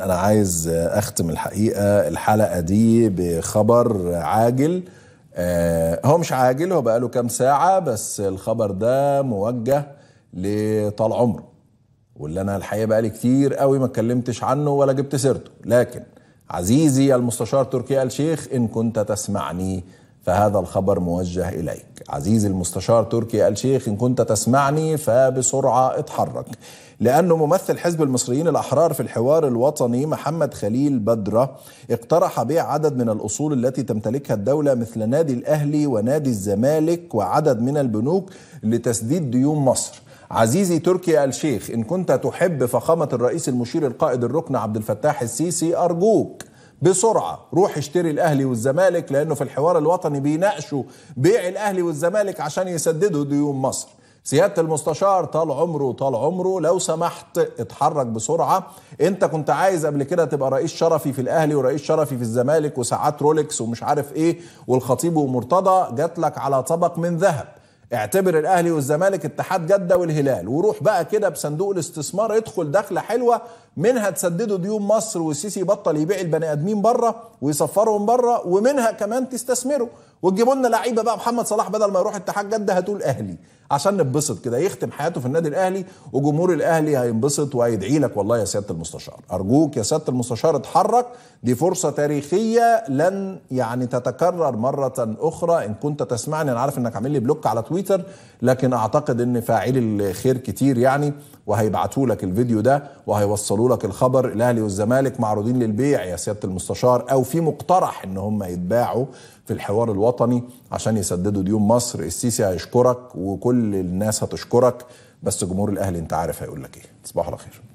انا عايز اختم الحقيقه الحلقه دي بخبر عاجل آه، هو مش عاجل هو بقاله كام ساعه بس الخبر ده موجه لطال عمر واللي انا الحقيقه بقالي كتير قوي ما اتكلمتش عنه ولا جبت سيرته لكن عزيزي المستشار تركي آل شيخ ان كنت تسمعني فهذا الخبر موجه إليك عزيزي المستشار تركي الشيخ إن كنت تسمعني فبسرعة اتحرك لأنه ممثل حزب المصريين الأحرار في الحوار الوطني محمد خليل بدرة اقترح بيع عدد من الأصول التي تمتلكها الدولة مثل نادي الأهلي ونادي الزمالك وعدد من البنوك لتسديد ديون مصر عزيزي تركي الشيخ إن كنت تحب فخامة الرئيس المشير القائد الركن عبد الفتاح السيسي أرجوك بسرعه روح اشتري الاهلي والزمالك لانه في الحوار الوطني بيناقشوا بيع الاهلي والزمالك عشان يسددوا ديون مصر سياده المستشار طال عمره طال عمره لو سمحت اتحرك بسرعه انت كنت عايز قبل كده تبقى رئيس شرفي في الاهلي ورئيس شرفي في الزمالك وساعات رولكس ومش عارف ايه والخطيب ومرتضى جات لك على طبق من ذهب اعتبر الاهلي والزمالك اتحاد جده والهلال وروح بقى كده بصندوق الاستثمار ادخل دخله حلوه منها تسددوا ديون مصر والسيسي يبطل يبيع البني ادمين بره ويسفرهم بره ومنها كمان تستثمروا وتجيبوا لنا لعيبه بقى محمد صلاح بدل ما يروح اتحاد جده هتقول اهلي عشان نتبسط كده يختم حياته في النادي الاهلي وجمهور الاهلي هينبسط وهيدعي لك والله يا سياده المستشار ارجوك يا سياده المستشار اتحرك دي فرصه تاريخيه لن يعني تتكرر مره اخرى ان كنت تسمعني انا عارف انك عامل لي بلوك على تويتر تويتر لكن اعتقد ان فاعل الخير كتير يعني وهيبعتوا لك الفيديو ده وهيوصلوا لك الخبر الاهلي والزمالك معروضين للبيع يا سياده المستشار او في مقترح ان هم يتباعوا في الحوار الوطني عشان يسددوا ديون مصر السيسي هيشكرك وكل الناس هتشكرك بس جمهور الاهلي انت عارف هيقول لك ايه تصبحوا على خير